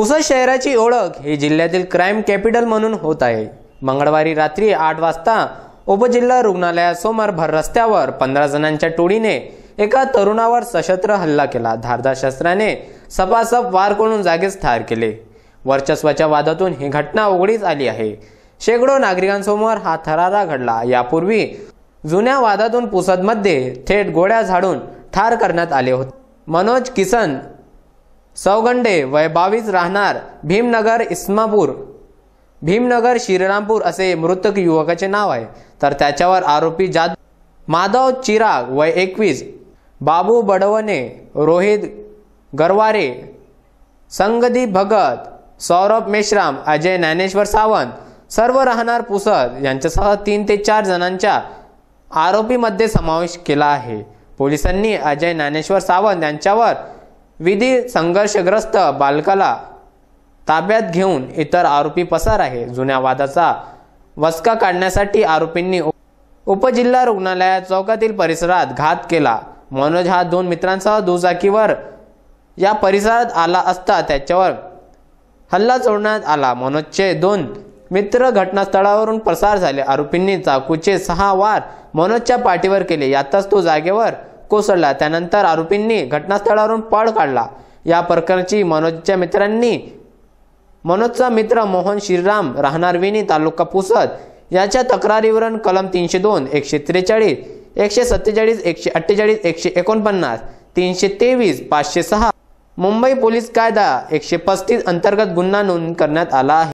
पुसद शहराची ओळख ही जिल्ह्यातील क्राईम कॅपिटल म्हणून होत आहे मंगळवारी रात्री आठ वाजता उपजिल्हा रुग्णालयासमोर भर रस्त्यावर पंधरा जणांच्या टोळीने एका तरुणावर सशस्त्र हल्ला केला धारदार शस्त्राने सपासप वार करून जागीच ठार केले वर्चस्वाच्या वादातून ही घटना उघडीच आली आहे शेकडो नागरिकांसमोर हा थरारा घडला यापूर्वी जुन्या वादातून पुसदमध्ये थेट गोळ्या झाडून ठार करण्यात आले होते मनोज किसन सौगंडे वय बावीस राहणार भीमनगर इस्मापूर भीमनगर श्रीरामपूर असे मृतक युवकाचे नाव आहे तर त्याच्यावर आरोपी जाद माधव चिराग वय एकवीस बाबू बडवणे रोहित गरवारे संगदी भगत सौरभ मेश्राम अजय ज्ञानेश्वर सावंत सर्व राहणार पुसद यांच्यासह तीन ते चार जणांच्या आरोपीमध्ये समावेश केला आहे पोलिसांनी अजय ज्ञानेश्वर सावंत यांच्यावर विधी संघर्षग्रस्त बालकाला ताब्यात घेऊन इतर आरोपी पसार आहे जुन्या वादाचा वसका काढण्यासाठी आरोपींनी उपजिल्हा रुग्णालया चौकातील परिसरात घात केला मनोज हा दोन मित्रांसह दुचाकीवर या परिसरात आला असता त्याच्यावर हल्ला चोडण्यात आला मनोजचे दोन मित्र घटनास्थळावरून पसार झाले आरोपींनी चाकूचे सहा वार मनोजच्या पाठीवर केले यातच तो जागेवर कोसळला त्यानंतर आरोपींनी घटनास्थळावरून पळ काढला या प्रकरणाची मनोजच्या मित्रांनी मनोजचा मित्र मोहन श्रीराम राहणार विनी तालुका पुसद याच्या तक्रारीवरून कलम तीनशे दोन एकशे त्रेचाळीस एकशे सत्तेचाळीस एकशे अठ्ठेचाळीस एकशे एकोणपन्नास तीनशे तेवीस पाचशे सहा मुंबई पोलीस कायदा एकशे पस्तीस अंतर्गत गुन्हा नोंद करण्यात आला आहे